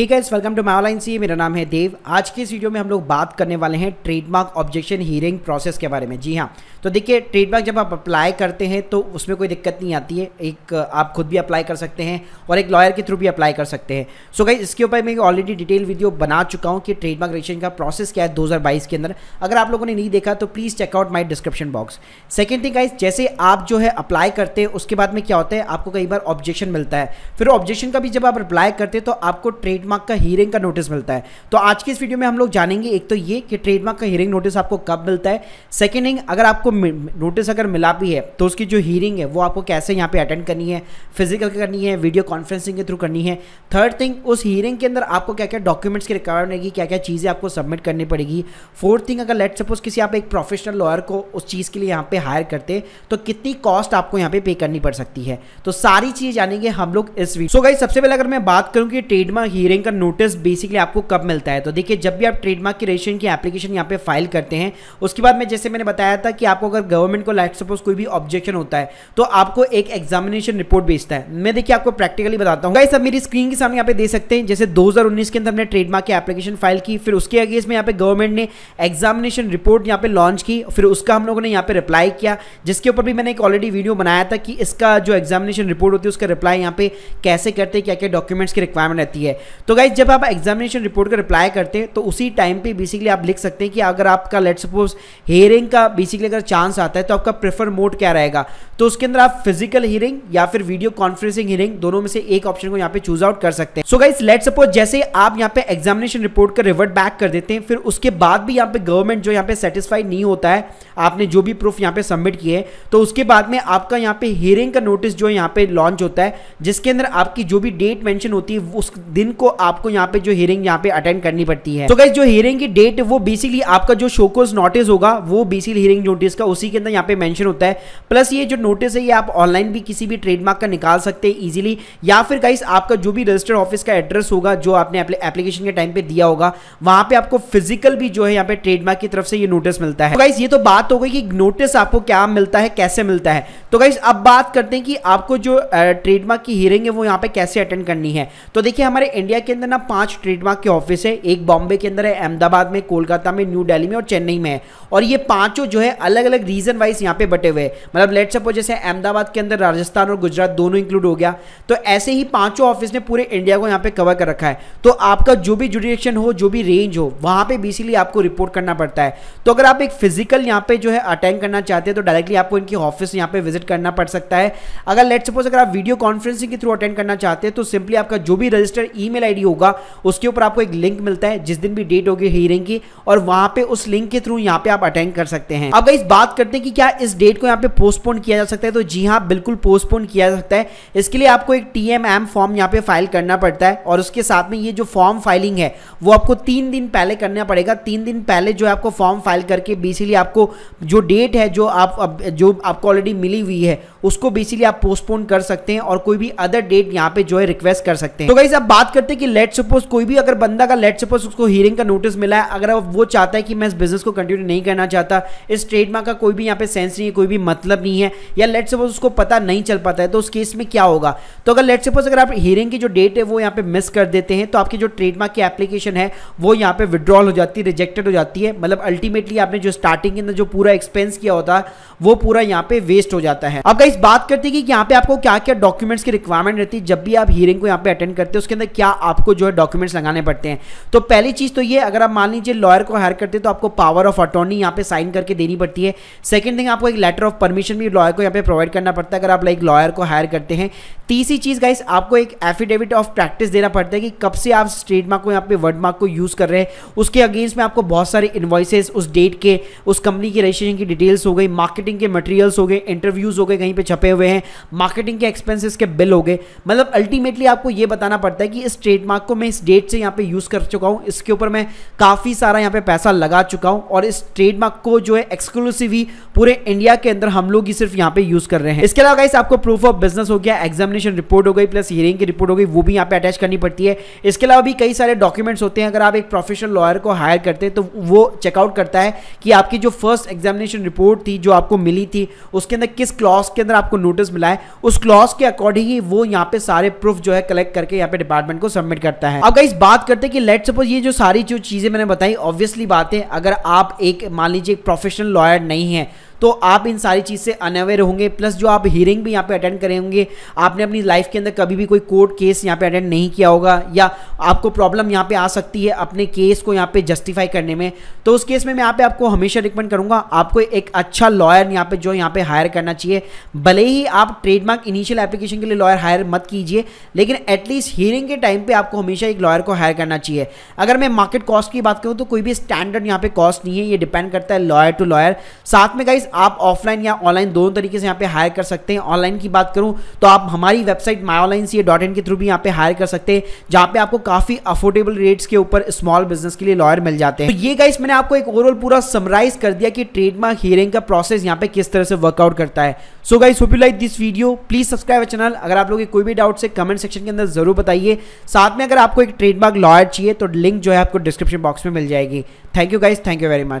ठीक है welcome to my online C मेरा नाम है देव आज की इस वीडियो में हम लोग बात करने वाले हैं ट्रेडमार्क ऑब्जेक्शन हियरिंग प्रोसेस के बारे में जी हाँ तो देखिए ट्रेडमार्क जब आप अप्लाई करते हैं तो उसमें कोई दिक्कत नहीं आती है एक आप खुद भी अप्लाई कर सकते हैं और एक लॉयर के थ्रू भी अप्लाई कर सकते हैं सो गाइज इसके ऊपर मैं ऑलरेडी डिटेल वीडियो बना चुका हूँ कि ट्रेडमार्क रजिस्ट्रेशन का प्रोसेस क्या है दो के अंदर अगर आप लोगों ने नहीं देखा तो please check out my description box second thing guys जैसे आप जो है अप्लाई करते हैं उसके बाद में क्या होता है आपको कई बार ऑब्जेक्शन मिलता है फिर ऑब्जेक्शन का भी जब आप अप्लाई करते हैं तो आपको ट्रेडमार्क ट्रेडमार्क का हियरिंग का नोटिस मिलता है तो आज की इस वीडियो में हम लोग जानेंगे एक तो ये कि ट्रेडमार्क का हियरिंग नोटिस आपको कब मिलता है सेकेंड थिंग अगर आपको नोटिस अगर मिला भी है तो उसकी जो हियरिंग है वो आपको कैसे यहाँ पे अटेंड करनी है फिजिकल करनी है वीडियो कॉन्फ्रेंसिंग के थ्रू करनी है थर्ड थिंग उस हियरिंग के अंदर आपको क्या क्या डॉक्यूमेंट्स की रिक्वायरमेंट रहेगी क्या क्या चीज़ें आपको सबमिट करनी पड़ेगी फोर्थ थिंग अगर लेट सपोज किसी आप एक प्रोफेशनल लॉयर को उस चीज़ के लिए यहाँ पे हायर करते तो कितनी कॉस्ट आपको यहाँ पे पे करनी पड़ सकती है तो सारी चीज़ जानेंगे हम लोग इस वीडियो सो so सबसे पहले अगर मैं बात करूँ कि ट्रेडमार्क हियरिंग ट्रेडिंग का नोटिस बेसिकली आपको कब मिलता है तो देखिए जब भी आप ट्रेडमार्क की रजिस्ट्रेशन की एप्लीकेशन यहाँ पे फाइल करते हैं उसके बाद में जैसे मैंने बताया था कि आपको अगर गवर्नमेंट को लाइट सपोज कोई भी ऑब्जेक्शन होता है तो आपको एक एग्जामिनेशन रिपोर्ट भेजता है मैं देखिए आपको प्रैक्टिकली बताता हूँ सब मेरी स्क्रीन के सामने यहाँ पे दे सकते हैं जैसे दो के अंदर हमने ट्रेडमार्क की एप्लीकेशन फाइल की फिर उसके अगेंस्ट में यहाँ पे गवर्नमेंट ने एग्जामिनेशन रिपोर्ट यहाँ पे लॉन्च की फिर उसका हम लोगों ने यहाँ पे रिप्लाई किया जिसके ऊपर भी मैंने एक ऑलरेडी वीडियो बनाया था कि इसका जो एग्जामिनेशन रिपोर्ट होती है उसका रिप्लाई यहाँ पे कैसे करते हैं क्या क्या डॉक्यूमेंट्स की रिक्वायरमेंट रहती है तो गाइज जब आप एग्जामिनेशन रिपोर्ट का रिप्लाई करते हैं तो उसी टाइम पे बेसिकली आप लिख सकते हैं कि अगर आपका लेट सपोज हियरिंग का बेसिकली अगर चांस आता है तो आपका प्रेफर मोड क्या रहेगा तो उसके अंदर आप फिजिकल हियरिंग या फिर वीडियो कॉन्फ्रेंसिंग हियरिंग दोनों में से एक ऑप्शन को यहाँ पे चूज आउट कर सकते हैं सो गाइज लेट सपोज जैसे आप यहाँ पे एग्जामिनेशन रिपोर्ट का रिवर्ट बैक कर देते हैं फिर उसके बाद भी यहाँ पे गवर्नमेंट जो यहाँ पे सेटिस्फाई नहीं होता है आपने जो भी प्रूफ यहाँ पे सबमिट किए तो उसके बाद में आपका यहाँ पे हियरिंग का नोटिस जो यहाँ पे लॉन्च होता है जिसके अंदर आपकी जो भी डेट मैंशन होती है उस दिन को आपको यहाँ पे जो हियरिंग यहाँ पे अटेंड करनी पड़ती है तो गैस जो हियरिंग की डेट वो बेसिकली आपका जो शोकोज नोटिस होगा वो बेसिकली हियरिंग नोटिस का उसी के अंदर यहाँ पे मेंशन होता है प्लस ये जो नोटिस है ये आप ऑनलाइन भी किसी भी ट्रेडमार्क का निकाल सकते हैं ईजिली या फिर गाइस आपका जो भी रजिस्टर्ड ऑफिस का एड्रेस होगा जो आपने एप्लीकेशन के टाइम पे दिया होगा वहां पे आपको फिजिकल भी जो है यहाँ पे ट्रेडमार्क की तरफ से ये नोटिस मिलता है तो गाइस ये तो बात हो गई कि नोटिस आपको क्या मिलता है कैसे मिलता है तो गाइस अब बात करते हैं कि आपको जो ट्रेडमार्क की हियरिंग है वो यहाँ पे कैसे अटेंड करनी है तो देखिए हमारे इंडिया इंडिया के अंदर ना पांच ट्रेडमार्क के ऑफिस है एक बॉम्बे के अंदर है अहमदाबाद में कोलकाता में न्यू दिल्ली में और चेन्नई में है और ये पांचों जो है अलग अलग रीजन वाइज यहाँ पे बटे हुए हैं मतलब लेट सपोज जैसे अहमदाबाद के अंदर राजस्थान और गुजरात दोनों इंक्लूड हो गया तो ऐसे ही पांचों ऑफिस ने पूरे इंडिया को यहाँ पे कवर कर रखा है तो आपका जो भी जुडिशन हो जो भी रेंज हो वहाँ पे बेसिकली आपको रिपोर्ट करना पड़ता है तो अगर आप एक फिजिकल यहाँ पे जो है अटेंड करना चाहते हैं तो डायरेक्टली आपको इनकी ऑफिस यहाँ पे विजिट करना पड़ सकता है अगर लेट सपोज अगर आप वीडियो कॉन्फ्रेंसिंग के थ्रू अटेंड करना चाहते हैं तो सिंपली आपका जो भी रजिस्टर ई मेल आईडी होगा उसके ऊपर आपको एक लिंक मिलता है जिस दिन भी डेट होगी हियरिंग की और वहां पे उस लिंक के थ्रू यहाँ पे आप अटेंड कर सकते हैं अब इस बात करते हैं कि क्या इस डेट को यहाँ पे पोस्टपोन किया जा सकता है तो जी हाँ बिल्कुल पोस्टपोन किया जा सकता है इसके लिए आपको एक टीएमएम फॉर्म यहाँ पे फाइल करना पड़ता है और उसके साथ में ये जो फॉर्म फाइलिंग है वो आपको तीन दिन पहले करना पड़ेगा तीन दिन पहले जो आपको फॉर्म फाइल करके बेसिकली आपको जो डेट है जो आप जो आपको ऑलरेडी मिली हुई है उसको बेसिकली आप पोस्टपोन कर सकते हैं और कोई भी अदर डेट यहाँ पे जो है रिक्वेस्ट कर सकते हैं तो गाइज अब बात करते कि लेट सपोज कोई भी अगर बंदा का लेट सपोज उसको हियरिंग का नोटिस मिला है अगर वो चाहता है कि मैं इस बिजनेस को कंटिन्यू नहीं करना चाहता इस ट्रेडमार्क का कोई भी यहाँ पे सेंस नहीं है कोई भी मतलब नहीं है या लेट सपोज उसको पता नहीं चल पाता है तो उस केस में क्या होगा तो अगर लेट सपोज अगर आप हियरिंग की जो डेट है वो यहाँ पे मिस कर देते हैं तो आपकी जो ट्रेडमार्क की एप्लीकेशन है वो यहाँ पे विड्रॉल हो जाती है रिजेक्टेड हो जाती है मतलब अल्टीमेटली आपने जो स्टार्टिंग के अंदर जो पूरा एक्सपेंस किया होता है वो पूरा यहाँ पे वेस्ट हो जाता है अब इस बात करते हैं कि यहाँ पे आपको क्या क्या डॉक्यूमेंट्स की रिक्वायरमेंट रहती है जब भी आप हियरिंग को यहाँ पे अटेंड करते हैं उसके अंदर क्या आपको जो है डॉक्यूमेंट्स लगाने पड़ते हैं तो पहली चीज़ तो ये अगर आप मान लीजिए लॉयर को हायर करते हैं तो आपको पावर ऑफ अटॉर्नी यहाँ पे साइन करके देनी पड़ती है सेकंड थिंग आपको एक लेटर ऑफ परमिशन भी लॉयर को यहाँ पे प्रोवाइड करना पड़ता है अगर आप लाइक लॉयर को हायर करते हैं तीसरी चीज़ गाइस आपको एक एफिडेविट ऑफ प्रैक्टिस देना पड़ता है कि कब से आप ट्रेडमार्क को यहाँ पे वर्ड मार्क को यूज़ कर रहे हैं उसके अगेंस्ट में आपको बहुत सारे इन्वॉइसेस उस डेट के उस कंपनी की रजिस्ट्रेशन की डिटेल्स हो गई मार्केटिंग के मटेरियल्स हो गए इंटरव्यूज़ हो गए कहीं पर छपे हुए हैं मार्केटिंग के एक्सपेंसिस के बिल हो गए मतलब अल्टीमेटली आपको ये बताना पड़ता है कि इस ट्रेडमार्क को मैं इस डेट से यहाँ पे यूज़ कर चुका हूँ इसके ऊपर मैं काफ़ी सारा यहाँ पे पैसा लगा चुका हूँ और इस ट्रेडमार्क को जो है एक्सक्लूसिवली पूरे इंडिया के अंदर हम लोग ही सिर्फ यहाँ पे यूज़ कर रहे हैं इसके अलावा गाइस आपको प्रूफ ऑफ बिजनेस हो गया एग्जामिनेशन एग्जामिनेशन रिपोर्ट हो गई प्लस हियरिंग की रिपोर्ट हो गई वो भी यहाँ पे अटैच करनी पड़ती है इसके अलावा भी कई सारे डॉक्यूमेंट्स होते हैं अगर आप एक प्रोफेशनल लॉयर को हायर करते हैं तो वो चेकआउट करता है कि आपकी जो फर्स्ट एग्जामिनेशन रिपोर्ट थी जो आपको मिली थी उसके अंदर किस क्लॉज के अंदर आपको नोटिस मिला है उस क्लॉज के अकॉर्डिंग ही वो यहाँ पे सारे प्रूफ जो है कलेक्ट करके यहाँ पे डिपार्टमेंट को सबमिट करता है अब इस बात करते हैं कि लेट सपोज ये जो सारी जो चीज़ें मैंने बताई ऑब्वियसली बातें अगर आप एक मान लीजिए एक प्रोफेशनल लॉयर नहीं है तो आप इन सारी चीज़ से अनअवेयर होंगे प्लस जो आप हियरिंग भी यहाँ पे अटेंड करें होंगे आपने अपनी लाइफ के अंदर कभी भी कोई कोर्ट केस यहाँ पे अटेंड नहीं किया होगा या आपको प्रॉब्लम यहाँ पे आ सकती है अपने केस को यहाँ पे जस्टिफाई करने में तो उस केस में मैं यहाँ पे आपको हमेशा रिकमेंड करूँगा आपको एक अच्छा लॉयर यहाँ पे जो यहाँ पे हायर करना चाहिए भले ही आप ट्रेडमार्क इनिशियल एप्लीकेशन के लिए लॉयर हायर मत कीजिए लेकिन एटलीस्ट हियरिंग के टाइम पर आपको हमेशा एक लॉयर को हायर करना चाहिए अगर मैं मार्केट कॉस्ट की बात करूँ तो कोई भी स्टैंडर्ड यहाँ पे कॉस्ट नहीं है ये डिपेंड करता है लॉयर टू लॉयर साथ में गाइस आप ऑफलाइन या ऑनलाइन दोनों तरीके से यहाँ पे हायर कर सकते हैं ऑनलाइन की बात करूँ तो आप हमारी website my online C dot in के थ्रू भी यहाँ पे हायर कर सकते हैं जहाँ पे आपको काफ़ी अफोर्डेबल रेट्स के ऊपर स्मॉल बिजनेस के लिए लॉयर मिल जाते हैं तो ये गाइस मैंने आपको एक ओवरऑल पूरा समराइज कर दिया कि ट्रेडमार्क हियरिंग का प्रोसेस यहाँ पे किस तरह से वर्कआउट करता है so guys hope you like this video please subscribe channel अगर आप लोगों के कोई भी डाउट से कमेंट सेक्शन के अंदर जरूर बताइए साथ में अगर आपको एक ट्रेडमार्क लॉयर चाहिए तो लिंक जो है आपको डिस्क्रिप्शन बॉक्स में मिल जाएगी thank you guys thank you very much